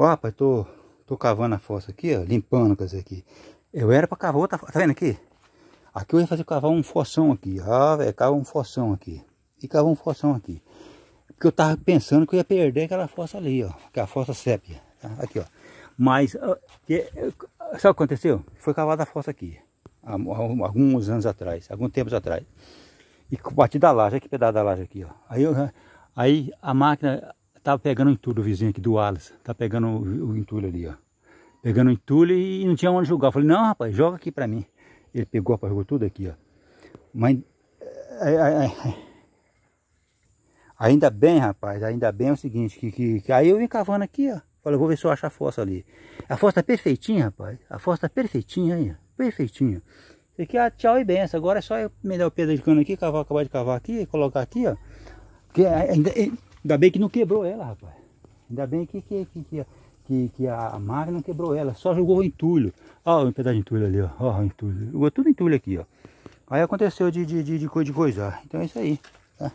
Ó, rapaz, tô, tô cavando a fossa aqui, ó, limpando com essa aqui. Eu era pra cavar outra tá vendo aqui? Aqui eu ia fazer cavar um fossão aqui. Ah, velho, cava um fossão aqui. E cava um fossão aqui. Porque eu tava pensando que eu ia perder aquela fossa ali, ó. Que é a fossa sépia. Tá? Aqui, ó. Mas, que, sabe o que aconteceu? Foi cavada a fossa aqui. Há, alguns anos atrás, alguns tempos atrás. E bati da laje, aqui pedaço da laje aqui, ó. Aí, eu, aí a máquina tava tá pegando o entulho, o vizinho aqui do Wallace. Tá pegando o, entulho ali, ó. Pegando o entulho e não tinha onde jogar. Eu falei, não, rapaz, joga aqui pra mim. Ele pegou, rapaz, jogou tudo aqui, ó. Mas... Ai, ai, ai. Ainda bem, rapaz, ainda bem é o seguinte, que, que, que aí eu vim cavando aqui, ó. Falei, vou ver se eu acho a fossa ali. A fossa tá perfeitinha, rapaz. A fossa tá perfeitinha aí, perfeitinha. Isso aqui, é a tchau e benção. Agora é só eu melhor o pedaço de cano aqui, cavar, acabar de cavar aqui, colocar aqui, ó. Porque ainda, Ainda bem que não quebrou ela, rapaz. Ainda bem que, que, que, que, que, que a máquina não quebrou ela, só jogou o entulho. Olha um pedaço de entulho ali, ó. Ó, o entulho. Jogou tudo entulho aqui, ó. Aí aconteceu de, de, de, de coisa de coisar. Então é isso aí. Tá?